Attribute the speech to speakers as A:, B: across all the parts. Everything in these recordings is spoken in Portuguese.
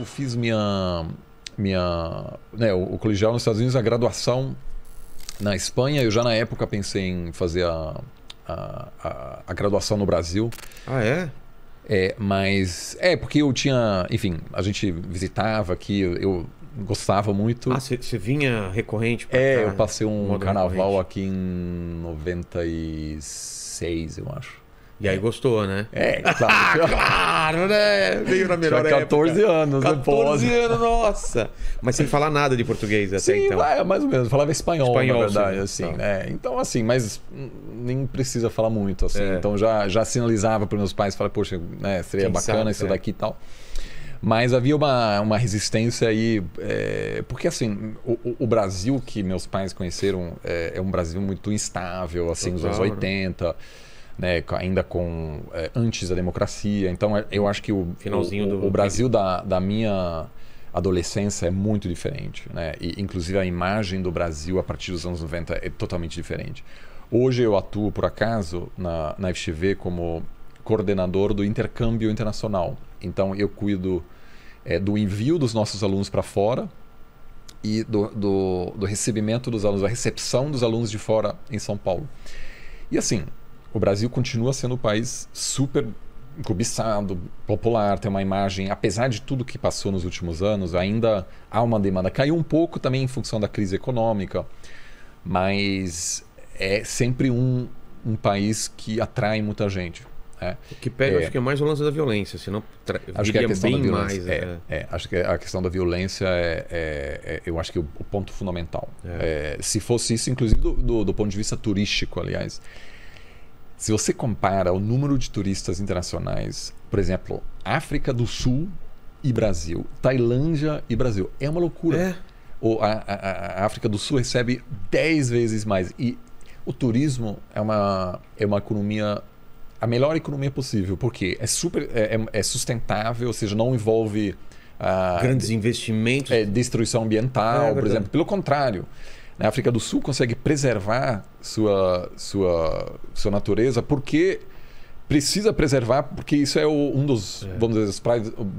A: eu fiz minha. minha né, o, o colegial nos Estados Unidos, a graduação na Espanha. Eu já na época pensei em fazer a, a, a, a graduação no Brasil. Ah, é? É, mas. É, porque eu tinha. Enfim, a gente visitava aqui, eu, gostava muito. Ah, você vinha recorrente? é, cá, eu passei um carnaval recorrente. aqui em 96, eu acho. E aí gostou, né? É, claro. Ah, claro, né? Veio na melhor época 14 anos 14 né, anos, nossa! Mas sem falar nada de português até Sim, então. É mais ou menos. Falava espanhol, espanhol na verdade, sim. assim, né? Então, assim, mas nem precisa falar muito, assim. É. Então, já, já sinalizava para meus pais, falava, poxa, né, seria Quem bacana sabe, isso é. daqui e tal. Mas havia uma, uma resistência aí, é, porque assim, o, o, Brasil que meus pais conheceram é, é, um Brasil muito instável, assim, nos anos 80 né, ainda com é, antes da democracia. Então, eh, eu acho que o, Finalzinho o, do... o Brasil da, da minha adolescência é muito diferente. Né? E, inclusive, a imagem do Brasil a partir dos anos 90 é totalmente diferente. Hoje eu atuo, por acaso, na, na FGV como coordenador do intercâmbio internacional. Então, eu cuido é, do envio dos nossos alunos para fora e do, do, do recebimento dos alunos, da recepção dos alunos de fora em São Paulo. E assim, o Brasil continua sendo um país super cobiçado, popular, tem uma imagem, apesar de tudo que passou nos últimos anos, ainda há uma demanda. Caiu um pouco também em função da crise econômica, mas é sempre um, um país que atrai muita gente. Né? O que pega, é, acho que é mais o lance da violência, senão acho que é a questão bem da mais. É, é. é, acho que a questão da violência é, é, é eu acho que o, o ponto fundamental. se fosse isso, inclusive do, do, do ponto de vista turístico, aliás se você compara o número de turistas internacionais, por exemplo, África do Sul e Brasil, Tailândia e Brasil, é uma loucura. É. Ou a, a, a África do Sul recebe 10 vezes mais. E o turismo é uma, é uma economia a melhor economia possível, porque é super é, é, é sustentável, ou seja, não envolve uh, grandes investimentos, é, destruição ambiental, é, por exemplo. Pelo contrário, a África do Sul consegue preservar sua, sua, sua natureza porque precisa preservar, porque isso é o, um dos, é. vamos dizer, os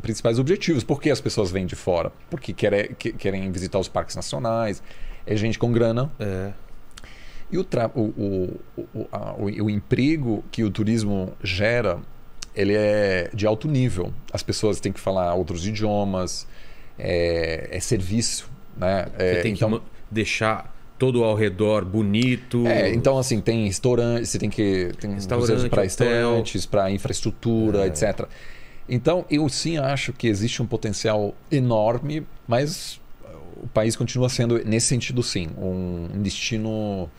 A: principais objetivos. Por que as pessoas vêm de fora? Porque querem, querem visitar os parques nacionais, é gente com grana. É. E o, tra o, o, o, a, o, emprego que o turismo gera, ele é de alto nível. As pessoas têm que falar outros idiomas, é, é serviço. Né? É, então... Que deixar todo ao redor bonito. É, então assim, tem restaurante, você tem que tem restaurante, para restaurantes, para infraestrutura, é. etc. Então, eu sim acho que existe um potencial enorme, mas o país continua sendo, nesse sentido, sim, um destino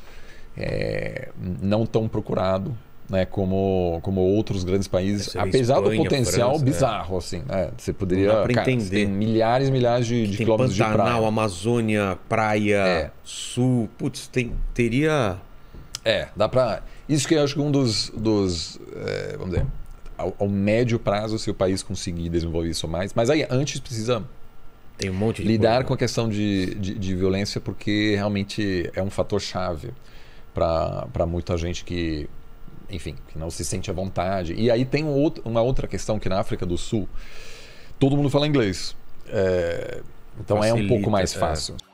A: é, não tão procurado né, como, como outros grandes países, é apesar Espanha, do potencial França, é. bizarro, é. assim, né? Você poderia. cara, entender. tem milhares e milhares de, de quilômetros Pantanal, de praia. Amazônia, praia, é. sul. Putz, tem, teria. É, dá pra. Isso que eu acho que um dos. dos é, vamos dizer. Ao, ao, médio prazo, se o país conseguir desenvolver isso mais. Mas aí, antes precisa. Tem um monte de Lidar com a questão de, de, de violência, porque realmente é um fator chave para muita gente que enfim, que não se sente à vontade. E aí tem um outro, uma outra questão que na África do Sul todo mundo fala inglês. É, então Facilita, é um pouco mais é. fácil. É.